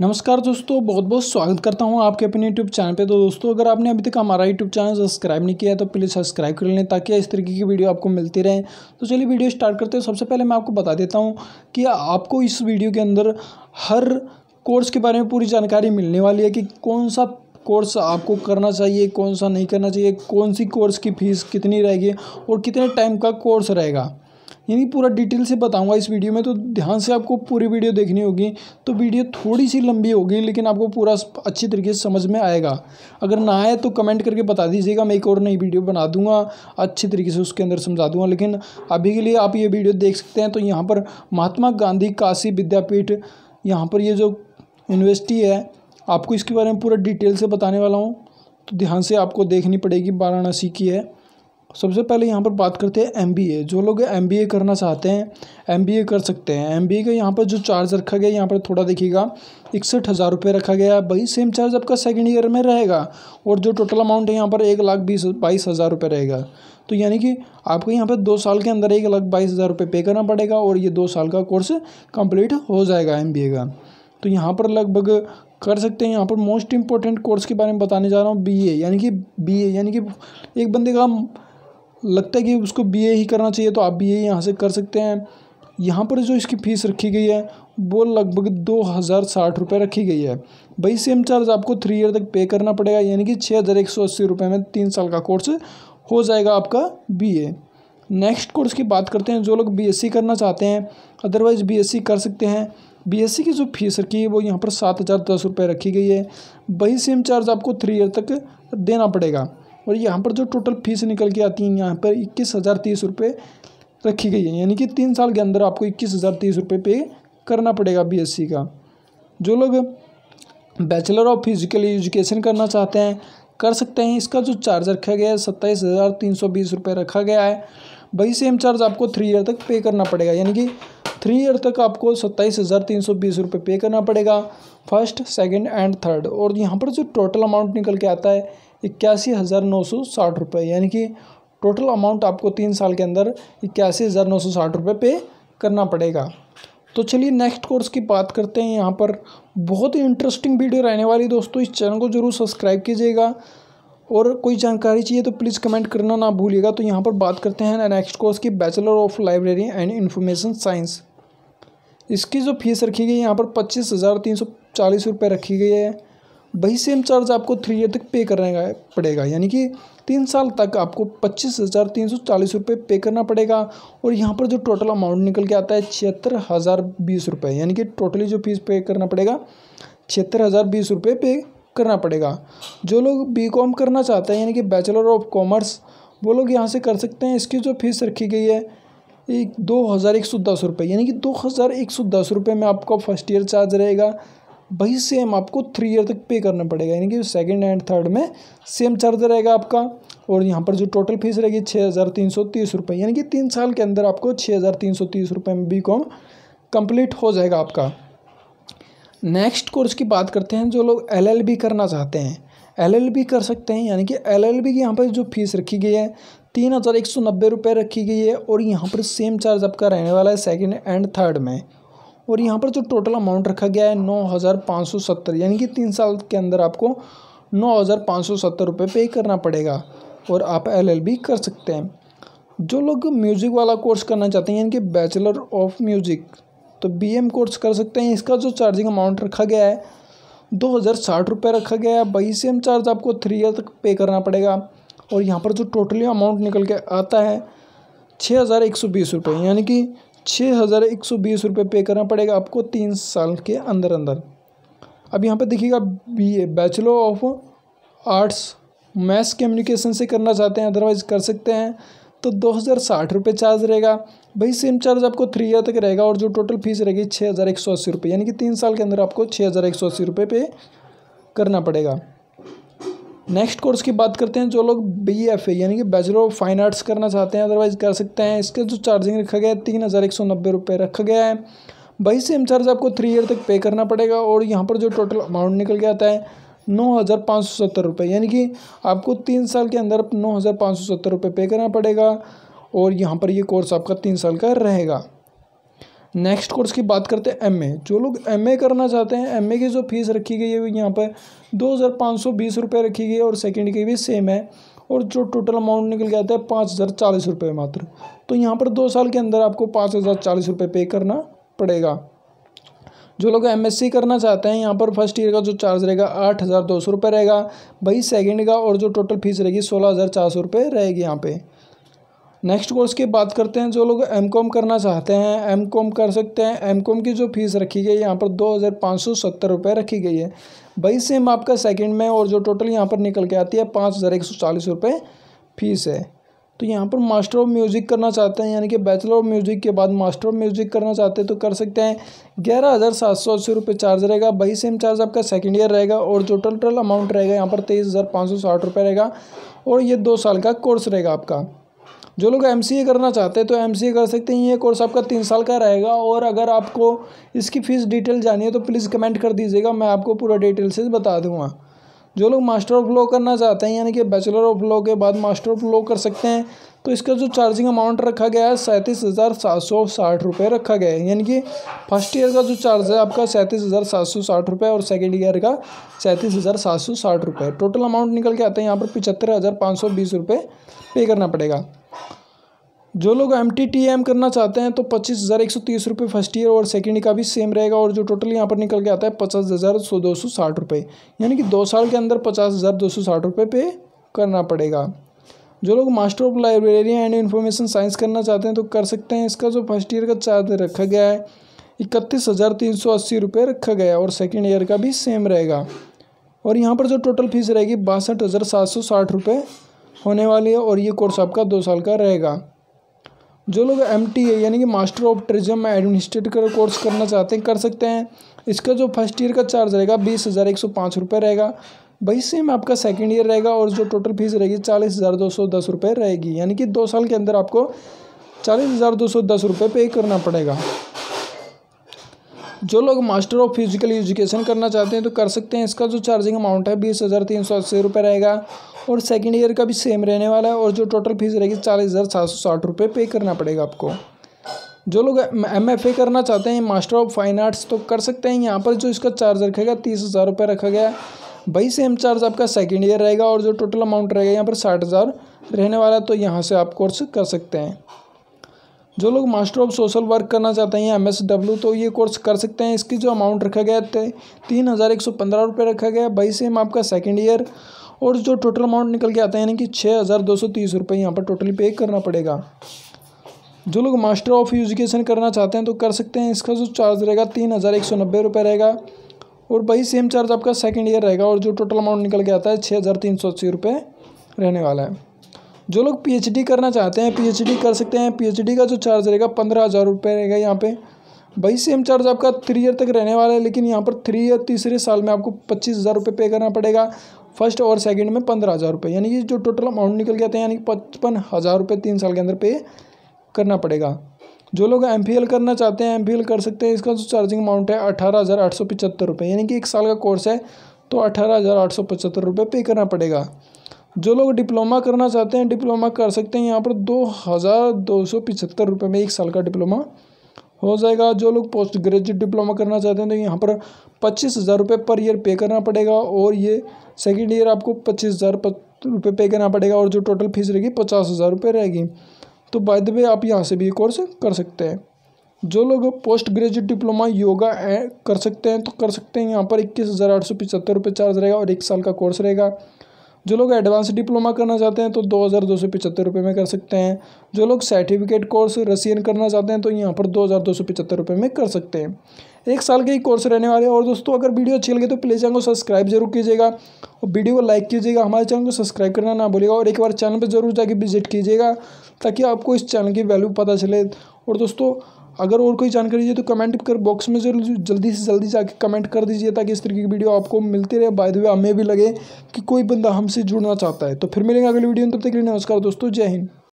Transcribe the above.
नमस्कार दोस्तों बहुत बहुत स्वागत करता हूं आपके अपने यूट्यूब चैनल पे तो दोस्तों अगर आपने अभी तक हमारा यूट्यूब चैनल सब्सक्राइब नहीं किया है तो प्लीज़ सब्सक्राइब कर लें ताकि इस तरीके की वीडियो आपको मिलती रहे तो चलिए वीडियो स्टार्ट करते हैं सबसे पहले मैं आपको बता देता हूँ कि आपको इस वीडियो के अंदर हर कोर्स के बारे में पूरी जानकारी मिलने वाली है कि कौन सा कोर्स आपको करना चाहिए कौन सा नहीं करना चाहिए कौन सी कोर्स की फ़ीस कितनी रहेगी और कितने टाइम का कोर्स रहेगा यानी पूरा डिटेल से बताऊंगा इस वीडियो में तो ध्यान से आपको पूरी वीडियो देखनी होगी तो वीडियो थोड़ी सी लंबी होगी लेकिन आपको पूरा अच्छी तरीके से समझ में आएगा अगर ना आए तो कमेंट करके बता दीजिएगा मैं एक और नई वीडियो बना दूंगा अच्छी तरीके से उसके अंदर समझा दूंगा लेकिन अभी के लिए आप ये वीडियो देख सकते हैं तो यहाँ पर महात्मा गांधी काशी विद्यापीठ यहाँ पर ये जो यूनिवर्सिटी है आपको इसके बारे में पूरा डिटेल से बताने वाला हूँ तो ध्यान से आपको देखनी पड़ेगी वाराणसी की है सबसे पहले यहाँ पर बात करते हैं एम जो लोग एम करना चाहते हैं एम कर सकते हैं एम का यहाँ पर जो चार्ज रखा गया यहाँ पर थोड़ा देखिएगा इकसठ हज़ार रुपये रखा गया है वही सेम चार्ज आपका सेकेंड ईयर में रहेगा और जो टोटल अमाउंट है यहाँ पर एक लाख बीस बाईस हज़ार रुपये रहेगा तो यानी कि आपको यहाँ पर दो साल के अंदर एक लाख बाईस हज़ार रुपये पे करना पड़ेगा और ये दो साल का कोर्स कंप्लीट हो जाएगा एम का तो यहाँ पर लगभग कर सकते हैं यहाँ पर मोस्ट इंपॉर्टेंट कोर्स के बारे में बताने जा रहा हूँ बी यानी कि बी यानी कि एक बंदे का लगता है कि उसको बीए ही करना चाहिए तो आप बीए यहाँ से कर सकते हैं यहाँ पर जो इसकी फ़ीस रखी गई है वो लगभग दो हज़ार साठ रुपये रखी गई है भाई सेम चार्ज आपको थ्री ईयर तक पे करना पड़ेगा यानी कि छः हज़ार एक सौ अस्सी रुपये में तीन साल का कोर्स हो जाएगा आपका बी ए नेक्स्ट कोर्स की बात करते हैं जो लोग बी एस सी करना चाहते हैं अदरवाइज़ बी एस सी कर सकते हैं बी एस सी की जो फीस रखी है वो यहाँ पर सात हज़ार दस रुपये रखी गई है वही सेम चार्ज आपको थ्री ईयर तक देना पड़ेगा और यहाँ पर जो टोटल फीस निकल के आती है यहाँ पर इक्कीस हज़ार तीस रुपये रखी गई है यानी कि तीन साल के अंदर आपको इक्कीस हज़ार तीस रुपये पे करना पड़ेगा सी का जो लोग बैचलर ऑफ फिजिकल एजुकेशन करना चाहते हैं कर सकते हैं इसका जो चार्ज रखा गया है सत्ताईस हज़ार तीन सौ बीस रुपये रखा गया है वही सेम चार्ज आपको थ्री ईयर तक पे करना पड़ेगा यानी कि थ्री ईयर तक आपको सत्ताईस हज़ार तीन सौ बीस रुपये पे करना पड़ेगा फर्स्ट सेकंड एंड थर्ड और यहाँ पर जो टोटल अमाउंट निकल के आता है इक्यासी हज़ार नौ सौ साठ रुपये यानी कि टोटल अमाउंट आपको तीन साल के अंदर इक्यासी हज़ार नौ सौ साठ रुपये पे करना पड़ेगा तो चलिए नेक्स्ट कोर्स की बात करते हैं यहाँ पर बहुत ही इंटरेस्टिंग वीडियो रहने वाली दोस्तों इस चैनल को जरूर सब्सक्राइब कीजिएगा और कोई जानकारी चाहिए तो प्लीज़ कमेंट करना ना भूलिएगा तो यहाँ पर बात करते हैं नेक्स्ट कोर्स की bachelor of library and information science इसकी जो फीस रखी गई है यहाँ पर पच्चीस हज़ार तीन सौ चालीस रुपये रखी गई है वही सेम चार्ज आपको थ्री ईयर तक पे करना पड़ेगा यानी कि तीन साल तक आपको पच्चीस हज़ार तीन सौ चालीस रुपये पे करना पड़ेगा और यहाँ पर जो टोटल अमाउंट निकल के आता है छिहत्तर हज़ार बीस रुपये यानी कि टोटली जो फीस पे करना पड़ेगा छिहत्तर हज़ार बीस रुपये पे करना पड़ेगा जो लोग बी कॉम करना चाहते हैं यानी कि बैचलर ऑफ कॉमर्स वो लोग यहाँ से कर सकते हैं इसकी जो फीस रखी गई है एक दो हज़ार एक सौ दस रुपये यानी कि दो हज़ार एक सौ दस रुपये में आपका फर्स्ट ईयर चार्ज रहेगा वही सेम आपको थ्री ईयर तक पे करना पड़ेगा यानी कि सेकेंड एंड थर्ड में सेम चार्ज रहेगा आपका और यहाँ पर जो टोटल फीस रहेगी छः हज़ार तीन सौ तीस रुपये यानी कि तीन साल के अंदर आपको छः हज़ार तीन सौ तीस रुपये में बी कॉम कम्प्लीट हो जाएगा आपका नेक्स्ट कोर्स की बात करते हैं जो लोग बी करना चाहते हैं बी कर सकते हैं यानी कि बी की यहाँ पर जो फीस रखी गई है तीन हज़ार एक सौ नब्बे रुपये रखी गई है और यहाँ पर सेम चार्ज आपका रहने वाला है सेकेंड एंड थर्ड में और यहाँ पर जो टोटल अमाउंट रखा गया है नौ हज़ार पाँच सौ सत्तर यानी कि तीन साल के अंदर आपको नौ हज़ार पाँच सौ सत्तर रुपये पे करना पड़ेगा और आप एलएलबी कर सकते हैं जो लोग म्यूज़िक वाला कोर्स करना चाहते हैं यानी कि बैचलर ऑफ म्यूज़िक तो बीएम कोर्स कर सकते हैं इसका जो चार्जिंग अमाउंट रखा गया है दो हज़ार साठ रुपये रखा गया है वही सेम चार्ज आपको थ्री ईयर तक पे करना पड़ेगा और यहाँ पर जो टोटली अमाउंट निकल के आता है छः हज़ार एक सौ बीस रुपये यानी कि छः हज़ार एक सौ बीस रुपये पे करना पड़ेगा आपको तीन साल के अंदर अंदर अब यहाँ पर देखिएगा B A bachelor of arts maths communication से करना चाहते हैं अदरवाइज़ कर सकते हैं तो दो हज़ार साठ रुपये चार्ज रहेगा भाई सेम चार्ज आपको थ्री ईयर तक रहेगा और जो टोटल फीस रहेगी छः हज़ार एक सौ अस्सी रुपये यानी कि तीन साल के अंदर आपको छः हज़ार एक सौ अस्सी रुपये पे करना पड़ेगा नेक्स्ट कोर्स की बात करते हैं जो लोग बी एफ ए यानी कि बैचलर ऑफ फाइन आर्ट्स करना चाहते हैं अदरवाइज़ कर सकते हैं इसका जो चार्जिंग रखा गया है तीन हज़ार एक सौ नब्बे रुपये रखा गया है वही सेम चार्ज आपको थ्री ईयर तक पे करना पड़ेगा और यहाँ पर जो टोटल अमाउंट निकल के आता है नौ हज़ार पाँच सौ सत्तर रुपये यानी कि आपको तीन साल के अंदर नौ हज़ार पाँच सौ सत्तर रुपये पे करना पड़ेगा और यहाँ पर ये कोर्स आपका तीन साल का रहेगा नेक्स्ट कोर्स की बात करते हैं एमए जो लोग एमए करना चाहते हैं एमए की जो फीस रखी गई है यहाँ पर दो हज़ार पाँच सौ बीस रुपये रखी गई है और सेकेंड की भी सेम है और जो टोटल अमाउंट निकल के आता है पाँच हज़ार चालीस रुपये मात्र तो यहाँ पर दो साल के अंदर आपको पाँच हज़ार चालीस रुपये पे करना पड़ेगा जो लोग एम करना चाहते हैं यहाँ पर फर्स्ट ईयर का जो चार्ज रहेगा आठ हज़ार दो सौ रुपये रहेगा वही सेकेंड का और जो टोटल फीस रहेगी सोलह हज़ार चार सौ रुपये रहेगी यहाँ पे नेक्स्ट कोर्स की बात करते हैं जो लोग एम कॉम करना चाहते हैं एम कॉम कर सकते हैं एम कॉम की जो फीस रखी गई यहाँ पर दो हज़ार पाँच सौ सत्तर रुपये रखी गई है भाई सेम आपका सेकंड में और जो टोटल यहाँ पर निकल के आती है पाँच हज़ार एक सौ चालीस रुपये फीस है तो यहाँ पर मास्टर ऑफ म्यूज़िक करना चाहते हैं यानी कि बैचलर ऑफ म्यूज़िक के बाद मास्टर ऑफ म्यूज़िक करना चाहते हैं तो कर सकते हैं ग्यारह हज़ार सात सौ अस्सी रुपये चार्ज रहेगा वही सेम चार्ज आपका सेकेंड ईयर रहेगा और जो टोटल अमाउंट रहेगा यहाँ पर तेईस हज़ार पाँच सौ साठ रुपये रहेगा और ये दो साल का कोर्स रहेगा आपका जो लोग एम करना चाहते हैं तो एम कर सकते हैं ये कोर्स आपका तीन साल का रहेगा और अगर आपको इसकी फ़ीस डिटेल जानी है तो प्लीज़ कमेंट कर दीजिएगा मैं आपको पूरा डिटेल से बता दूंगा जो लोग मास्टर ऑफ लॉ करना चाहते हैं यानी कि बैचलर ऑफ लॉ के बाद मास्टर ऑफ लॉ कर सकते हैं तो इसका जो चार्जिंग अमाउंट रखा गया है सैंतीस हज़ार सात सौ साठ रुपये रखा गया है यानी कि फर्स्ट ईयर का जो चार्ज है आपका सैंतीस हज़ार सात सौ साठ रुपये और सेकेंड ईयर का सैंतीस हज़ार सात सौ साठ रुपये टोटल अमाउंट निकल के आता है यहाँ पर पिछहत्तर हज़ार पाँच सौ बीस रुपये पे करना पड़ेगा जो लोग एम टी टी एम करना चाहते हैं तो पच्चीस हज़ार एक सौ तीस रुपये फर्स्ट ईयर और सेकेंड का भी सेम रहेगा और जो टोटल यहाँ पर निकल के आता है पचास हज़ार सौ दो सौ साठ रुपये यानी कि दो साल के अंदर पचास हज़ार दो सौ साठ रुपये पे करना पड़ेगा जो लोग master of library and information science करना चाहते हैं तो कर सकते हैं इसका जो फर्स्ट ईयर का चार्ज रखा गया है इकतीस हज़ार तीन सौ अस्सी रुपये रखा गया है और सेकेंड ईयर का भी सेम रहेगा और यहाँ पर जो टोटल फीस रहेगी बासठ हज़ार सात सौ साठ रुपये होने वाली है और ये कोर्स आपका दो साल का रहेगा जो लोग एम यानी कि मास्टर ऑफ टूरिज्म में एडमिनिस्ट्रेट का कोर्स करना चाहते हैं कर सकते हैं इसका जो फर्स्ट ईयर का चार्ज रहेगा बीस हज़ार एक सौ पाँच रुपये रहेगा वही सेम आपका सेकेंड ईयर रहेगा और जो टोटल फीस रहेगी चालीस हज़ार दो सौ दस रुपये रहेगी यानी कि दो साल के अंदर आपको चालीस हज़ार दो सौ दस रुपये पे करना पड़ेगा जो लोग मास्टर ऑफ फिजिकल एजुकेशन करना चाहते हैं तो कर सकते हैं इसका जो चार्जिंग अमाउंट है बीस हज़ार तीन सौ अस्सी रुपये रहेगा और सेकेंड ईयर का भी सेम रहने वाला है और जो टोटल फीस रहेगी चालीस हज़ार सात सौ साठ रुपये पे करना पड़ेगा आपको जो लोग एम एफ ए करना चाहते हैं मास्टर ऑफ फाइन आर्ट्स तो कर सकते हैं यहाँ पर जो इसका चार्ज रखेगा तीस हज़ार रुपये रखा गया भाई सेम चार्ज आपका सेकेंड ईयर रहेगा और जो टोटल अमाउंट रहेगा यहाँ पर साठ हज़ार रहने वाला है तो यहाँ से आप कोर्स कर सकते हैं जो लोग मास्टर ऑफ सोशल वर्क करना चाहते हैं एम एस डब्ल्यू तो ये कोर्स कर सकते हैं इसकी जो अमाउंट रखा गया है तीन हज़ार एक सौ पंद्रह रुपये रखा गया बाई सेम आपका सेकेंड ईयर और जो टोटल अमाउंट निकल के आता है यानी कि छः हज़ार दो सौ तीस रुपये यहाँ पर टोटली पे करना पड़ेगा जो लोग मास्टर ऑफ एजुकेशन करना चाहते हैं तो कर सकते हैं इसका जो चार्ज रहेगा तीन हज़ार एक सौ नब्बे रुपये रहेगा और वही सेम चार्ज आपका सेकेंड ईयर रहेगा और जो टोटल अमाउंट निकल के आता है छः हज़ार तीन सौ अस्सी रुपये रहने वाला है जो लोग पीएचडी करना चाहते हैं पीएचडी कर सकते हैं पीएचडी का जो चार्ज रहेगा पंद्रह हज़ार रुपये रहेगा यहाँ पे भाई सेम चार्ज आपका थ्री ईयर तक रहने वाला है लेकिन यहाँ पर थ्री ईयर तीसरे साल में आपको पच्चीस हज़ार रुपये पे करना पड़ेगा फर्स्ट और सेकंड में पंद्रह हज़ार रुपये यानी कि जो टोटल अमाउंट निकल गया था यानी पचपन हज़ार रुपये तीन साल के अंदर पे करना पड़ेगा जो लोग एम करना चाहते हैं एम कर सकते हैं इसका जो चार्जिंग अमाउंट है अठारह हज़ार आठ सौ पचहत्तर रुपये यानी कि एक साल का कोर्स है तो अठारह हज़ार आठ सौ पचहत्तर रुपये पे करना पड़ेगा जो लोग डिप्लोमा करना चाहते हैं डिप्लोमा कर सकते हैं यहाँ पर दो हज़ार दो सौ पिचहत्तर रुपये में एक साल का डिप्लोमा हो जाएगा जो लोग पोस्ट ग्रेजुएट डिप्लोमा करना चाहते हैं तो यहाँ पर पच्चीस हज़ार रुपये पर ईयर पे करना पड़ेगा और ये सेकेंड ईयर आपको पच्चीस हज़ार रुपये पे करना पड़ेगा और जो टोटल फीस रहेगी पचास हज़ार रुपये रहेगी तो बाय द वे आप यहाँ से भी ये कोर्स कर सकते हैं जो लोग पोस्ट ग्रेजुएट डिप्लोमा योगा कर सकते हैं तो कर सकते हैं यहाँ पर इक्कीस हज़ार आठ सौ पिचहत्तर रुपये चार्ज रहेगा और एक साल का कोर्स रहेगा जो लोग एडवांस डिप्लोमा करना चाहते हैं तो दो हज़ार दो सौ पचहत्तर रुपये में कर सकते हैं जो लोग सर्टिफिकेट कोर्स रसियन करना चाहते हैं तो यहाँ पर दो हज़ार दो सौ पचहत्तर रुपये में कर सकते हैं एक साल के ही कोर्स रहने वाले और दोस्तों अगर वीडियो अच्छी लगे तो प्लीज़ चैनल को सब्सक्राइब जरूर कीजिएगा और वीडियो को लाइक कीजिएगा हमारे चैनल को सब्सक्राइब करना ना भूलिएगा और एक बार चैनल पर जरूर जाके विजिट कीजिएगा ताकि आपको इस चैनल की वैल्यू पता चले और दोस्तों अगर और कोई जानकारी चाहिए तो कमेंट कर बॉक्स में जरूर जल्दी से जल्दी जाके कमेंट कर दीजिए ताकि इस तरीके की वीडियो आपको मिलती रहे बाय द वे हमें भी लगे कि कोई बंदा हमसे जुड़ना चाहता है तो फिर मिलेंगे अगली वीडियो में तब तक के लिए नमस्कार दोस्तों जय हिंद